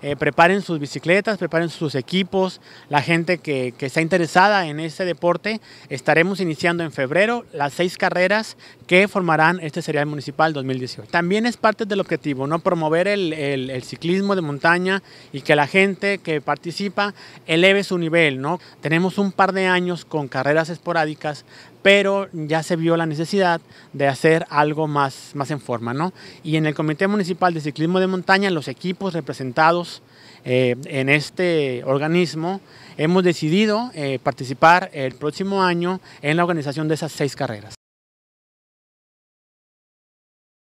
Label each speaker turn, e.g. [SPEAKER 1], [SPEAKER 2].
[SPEAKER 1] Eh, preparen sus bicicletas, preparen sus equipos, la gente que, que, está interesada en este deporte. Estaremos iniciando en febrero las seis carreras que formarán este Serial Municipal 2018. También es parte del objetivo, ¿no? promover el, el, el ciclismo de montaña y que la gente que participa eleve su nivel. ¿no? Tenemos un par de años con carreras esporádicas, pero ya se vio la necesidad de hacer algo más, más en forma. ¿no? Y en el Comité Municipal de Ciclismo de Montaña, los equipos representados eh, en este organismo hemos decidido eh, participar el próximo año en la organización de esas seis carreras.